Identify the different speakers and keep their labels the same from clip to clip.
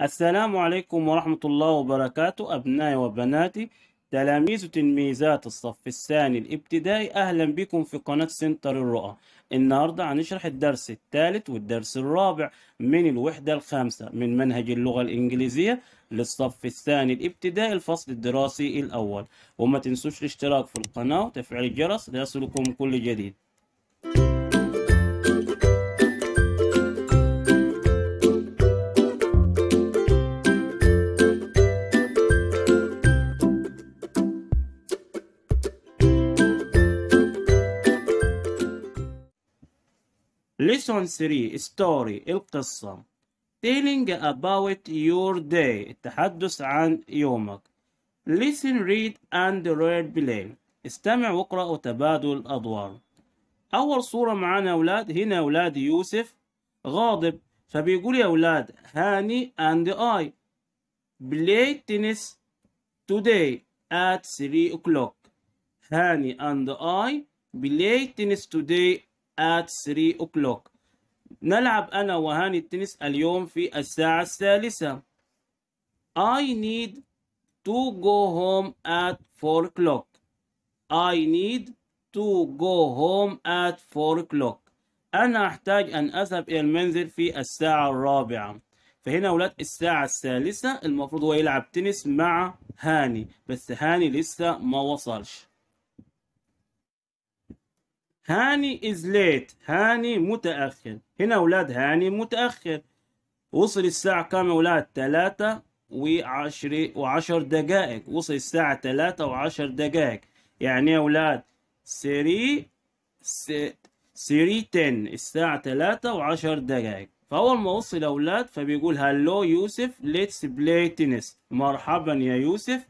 Speaker 1: السلام عليكم ورحمة الله وبركاته أبنائي وبناتي تلاميذ وتلميذات الصف الثاني الابتدائي أهلا بكم في قناة سنتر الرؤى النهاردة هنشرح الدرس الثالث والدرس الرابع من الوحدة الخامسة من منهج اللغة الإنجليزية للصف الثاني الابتدائي الفصل الدراسي الأول وما تنسوش الاشتراك في القناة وتفعيل الجرس ليصلكم كل جديد lesson 3 story القصة telling about your day التحدث عن يومك listen read and read play استمع واقرأ وتبادل الأدوار أول صورة معانا أولاد هنا أولاد يوسف غاضب فبيقول يا أولاد هاني and I play tennis today at 3 o'clock هاني and I play tennis today at 3 o'clock نلعب أنا وهاني التنس اليوم في الساعة الثالثة I need to go home at 4 o'clock I need to go home at 4 o'clock أنا أحتاج أن أذهب إلى المنزل في الساعة الرابعة فهنا أولاد الساعة الثالثة المفروض هو يلعب تنس مع هاني بس هاني لسه ما وصلش هاني از ليت هاني متاخر هنا اولاد هاني متاخر وصل الساعه كام اولاد 3 و10 و10 دقائق وصل الساعه 3 و10 دقائق يعني يا اولاد 3 سري 10 الساعه تلاتة وعشر دقائق فاول ما وصل اولاد فبيقول هالو يوسف ليتس بلاي تنس مرحبا يا يوسف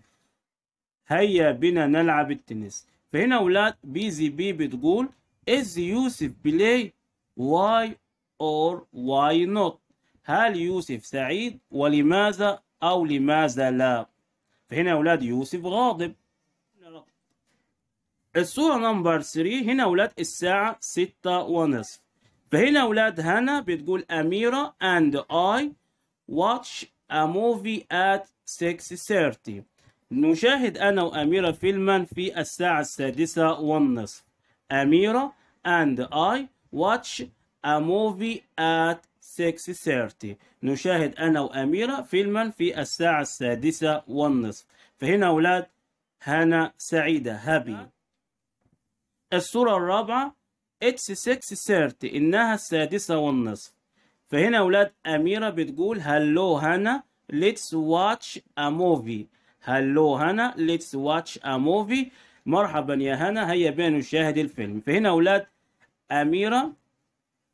Speaker 1: هيا بنا نلعب التنس فهنا اولاد بيزي بي بتقول is يوسف play why or why not هل يوسف سعيد ولماذا أو لماذا لا فهنا أولاد يوسف غاضب الصورة نمبر 3 هنا أولاد الساعة 6 ونصف فهنا أولاد هنا بتقول أميرة and I watch a movie at 6.30 نشاهد أنا وأميرة فيلما في الساعة السادسة والنصف أميرة and I watch a movie at 6.30 نشاهد أنا وأميرة فيلما في الساعة السادسة والنصف فهنا أولاد هنا سعيدة هابي الصورة الرابعة It's 6.30 إنها السادسة والنصف فهنا أولاد أميرة بتقول هلو هنا Let's watch a movie هلو هنا Let's watch a movie مرحبا يا هنا هيا بنا نشاهد الفيلم فهنا أولاد أميرة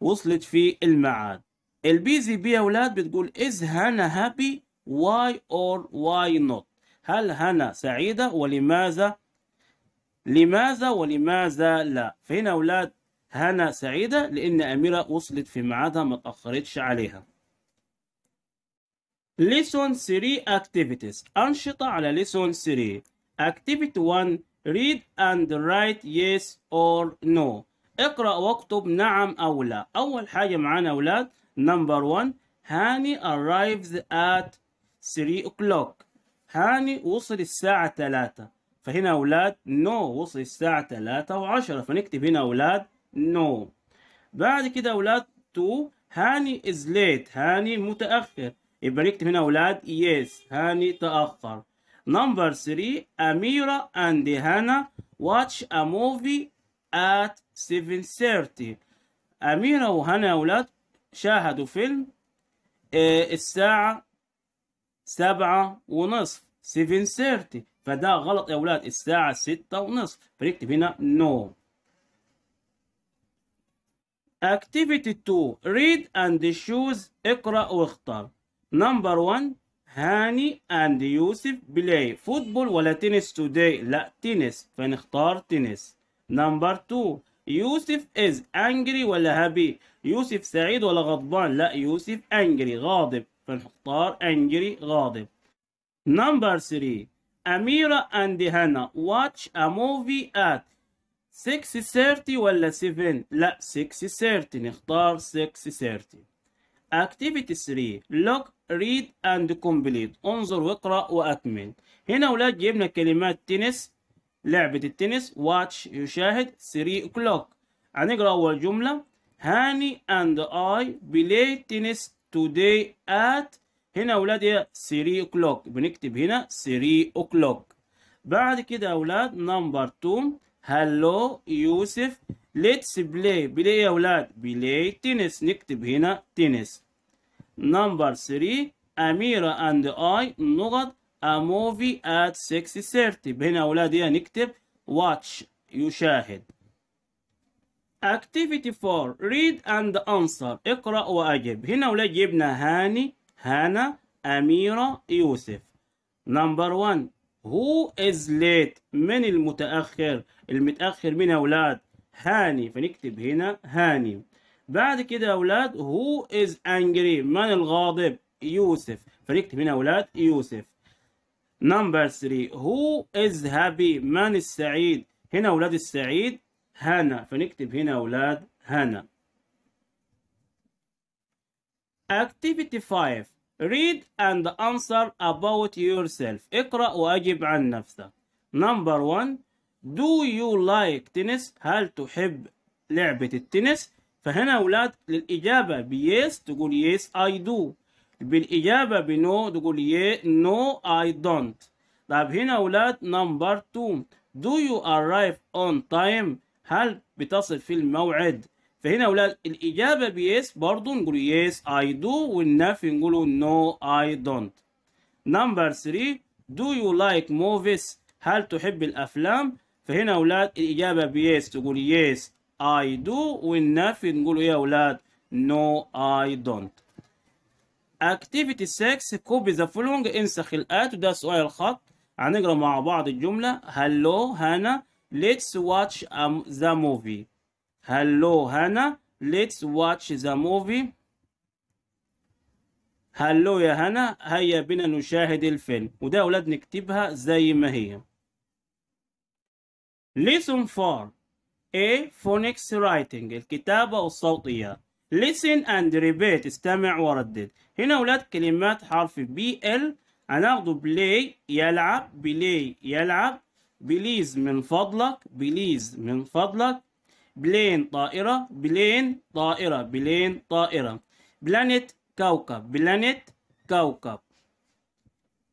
Speaker 1: وصلت في الميعاد البي زي بي يا أولاد بتقول إز هنا هابي واي أور واي نوت هل هنا سعيدة ولماذا لماذا ولماذا لا فهنا أولاد هنا سعيدة لأن أميرة وصلت في معادها ما تأخرتش عليها Lesson 3 Activities أنشطة على Lesson 3 Activity 1 read and write yes or no اقرأ واكتب نعم أو لا أول حاجة معانا أولاد number one هاني arrives at 3 o'clock هاني وصل الساعة 3 فهنا أولاد no وصل الساعة 3 وعشرة فنكتب هنا أولاد no بعد كده أولاد two هاني is late هاني متأخر يبقى نكتب هنا أولاد yes هاني تأخر Number three, Amira and Hannah watch a movie at 7.30 أميرة وهنا يا أولاد شاهدوا فيلم آه، الساعة سبعة ونصف 7.30 فده غلط يا أولاد الساعة ستة ونصف فنكتب هنا no Activity 2 Read and choose اقرأ واختار Number 1 هاني اند يوسف بلاي فوتبول ولا تنس توداي لا تنس فنختار تنس نمبر 2 يوسف از انجري ولا هابي يوسف سعيد ولا غضبان لا يوسف انجري غاضب فنختار انجري غاضب نمبر 3 أميرة أند هانا واتش أ موفي آت 6:30 ولا 7 لا 6:30 نختار 6:30 activity 3 look read and complete انظر واقرأ وأكمل هنا أولاد جبنا كلمات تنس لعبة التنس watch يشاهد 3 o'clock هنقرأ أول جملة هاني and I play tennis today at هنا أولاد هي 3 o'clock بنكتب هنا 3 o'clock بعد كده أولاد نمبر 2 هالو يوسف let's play play يا أولاد play tennis نكتب هنا tennis Number 3 أميرة and I نقط a movie at 6.30 هنا أولادي نكتب watch يشاهد Activity 4 read and answer اقرأ وأجب هنا أولاد جبنا هاني هانا أميرة يوسف نمبر 1 who is late من المتأخر المتأخر من أولاد هاني فنكتب هنا هاني بعد كده يا اولاد هو از انجري من الغاضب يوسف فنكتب هنا يا اولاد يوسف نمبر 3 هو از هابي من السعيد هنا اولاد السعيد هنا فنكتب هنا اولاد هنا Activity 5 Read and answer about yourself اقرأ وأجب عن نفسك Number 1 Do you like tennis؟ هل تحب لعبة التنس؟ فهنا أولاد للإجابة بيس تقول يس أي دو بالإجابة بنو تقول نو أي دونت طيب هنا أولاد نمبر 2 do you arrive on time هل بتصل في الموعد فهنا أولاد الإجابة بيس برضو نقول yes I do والنفي نقول no I don't number 3 do you like movies هل تحب الأفلام فهنا أولاد الإجابة بيس تقول yes I do والنفي نقول ايه يا اولاد no I don't activity 6 copy the following انسخ الات وده سؤال الخط هنقرا مع بعض الجمله hello هنا um, let's watch the movie hello هنا let's watch the movie هلو يا هنا هيا بنا نشاهد الفيلم وده اولاد نكتبها زي ما هي listen for A. Phonics Writing الكتابة الصوتية Listen and repeat استمع وردد هنا أولاد كلمات حرف بي ال هناخده play يلعب play يلعب بليز من فضلك بليز من فضلك بلين طائرة بلين طائرة بلين طائرة بلانت كوكب بلانت كوكب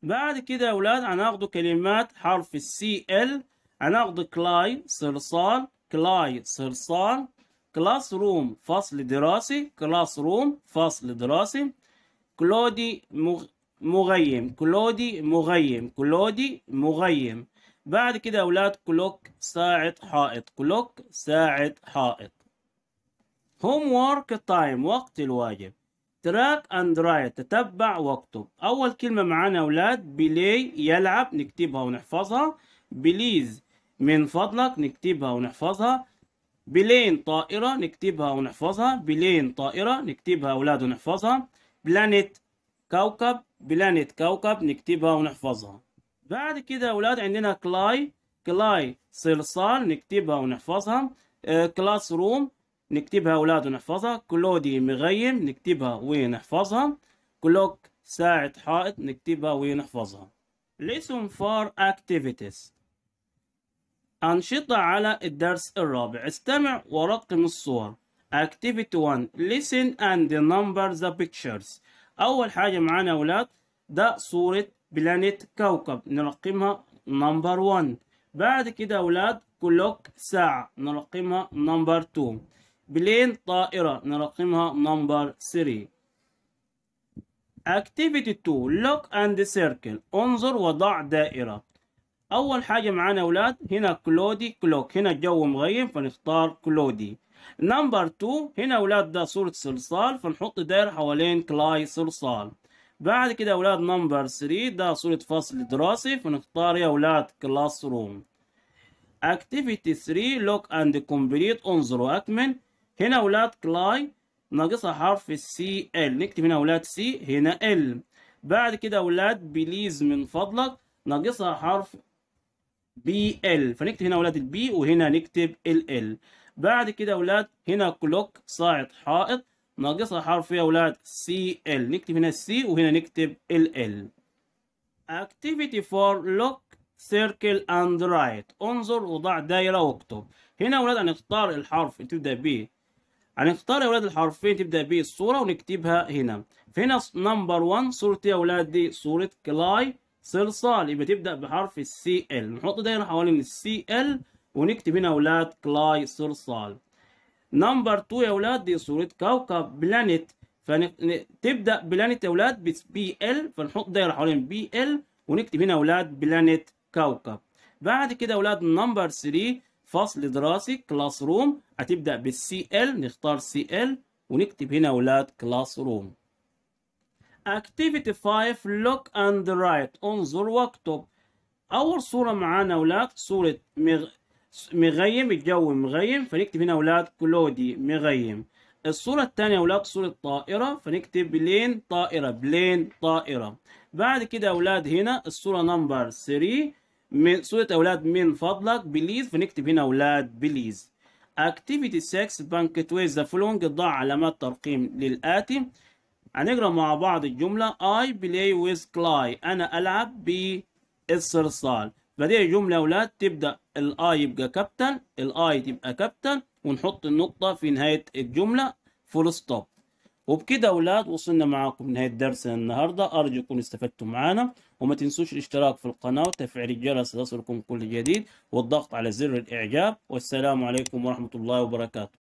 Speaker 1: بعد كده يا أولاد هناخد كلمات حرف السي ال هناخد كلاي صلصال كلاي صرصار كلاس روم فصل دراسي كلاس روم فصل دراسي كلودي مغ... مغيم كلودي مغيم كلودي مغيم بعد كده يا أولاد كلوك ساعة حائط كلوك ساعة حائط هوم وورك تايم وقت الواجب تراك اند رايت تتبع واكتب اول كلمه معانا اولاد بلاي يلعب نكتبها ونحفظها بليز من فضلك نكتبها ونحفظها بلين طائرة نكتبها ونحفظها بلين طائرة نكتبها أولاد ونحفظها بلانت كوكب بلانت كوكب نكتبها ونحفظها بعد كده أولاد عندنا كلاي كلاي صلصال نكتبها ونحفظها آه، كلاس روم نكتبها أولاد ونحفظها كلودي مغيم نكتبها ونحفظها كلوك ساعة حائط نكتبها ونحفظها listen for activities أنشطة على الدرس الرابع استمع ورقم الصور Activity 1 Listen and number the pictures أول حاجة معانا يا أولاد ده صورة بلانيت كوكب نرقمها نمبر 1 بعد كده يا أولاد كلوك ساعة نرقمها نمبر 2 بلين طائرة نرقمها نمبر 3 Activity 2 Look and circle انظر وضع دائرة أول حاجة معانا أولاد هنا كلودي كلوك هنا الجو مغيم فنختار كلودي نمبر 2 هنا أولاد ده صورة صلصال فنحط داير حوالين كلاي صلصال بعد كده أولاد نمبر 3 ده صورة فصل دراسي فنختار يا أولاد كلاس روم اكتيفيتي 3 لوك اند كومبليت انظروا أكمل هنا أولاد كلاي ناقصها حرف السي ال نكتب هنا أولاد سي هنا ال بعد كده أولاد بليز من فضلك ناقصها حرف بي ال فنكتب هنا اولاد البي وهنا نكتب ال ال بعد كده اولاد هنا كلوك صاعد حائط ناقصها حرف يا اولاد سي ال نكتب هنا سي وهنا نكتب ال ال اكتيفيتي فور لوك سيركل اند رايت انظر وضع دايرة واكتب هنا اولاد هنختار الحرف تبدأ ب هنختار يا اولاد الحرفين تبدأ ب الصورة ونكتبها هنا فهنا نمبر 1 صورتي يا اولاد دي صورة كلاي صلصال يبقى تبدأ بحرف السي ال نحط دايرة حوالين السي ال ونكتب هنا أولاد كلاي صلصال نمبر 2 يا أولاد دي صورة كوكب بلانيت فتبدأ بلانيت يا أولاد بي ال فنحط دايرة حوالين بي ال ونكتب هنا أولاد بلانيت كوكب بعد كده أولاد نمبر 3 فصل دراسي كلاس روم هتبدأ بالسي ال نختار سي ال ونكتب هنا أولاد كلاس روم activity 5 look and write انظر واكتب اول صورة معانا اولاد صورة مغ... مغيم الجو مغيم فنكتب هنا اولاد كلودي مغيم الصورة الثانية أولاد صورة طائرة فنكتب بلين طائرة بلين طائرة بعد كده أولاد هنا الصورة نمبر 3 من صورة أولاد من فضلك بليز فنكتب هنا أولاد بليز Activity 6 بانكت ويز ذا فلونج ضع علامات ترقيم للآتي هنقرا مع بعض الجمله I play with Clay انا العب بالصلصال فدي جمله يا ولاد تبدا الاي يبقى كابتن الاي تبقى كابتن ونحط النقطه في نهايه الجمله فول ستوب وبكده يا ولاد وصلنا معاكم لنهايه درسنا النهارده ارجو تكونوا استفدتوا معانا وما تنسوش الاشتراك في القناه وتفعيل الجرس ليصلكم كل جديد والضغط على زر الاعجاب والسلام عليكم ورحمه الله وبركاته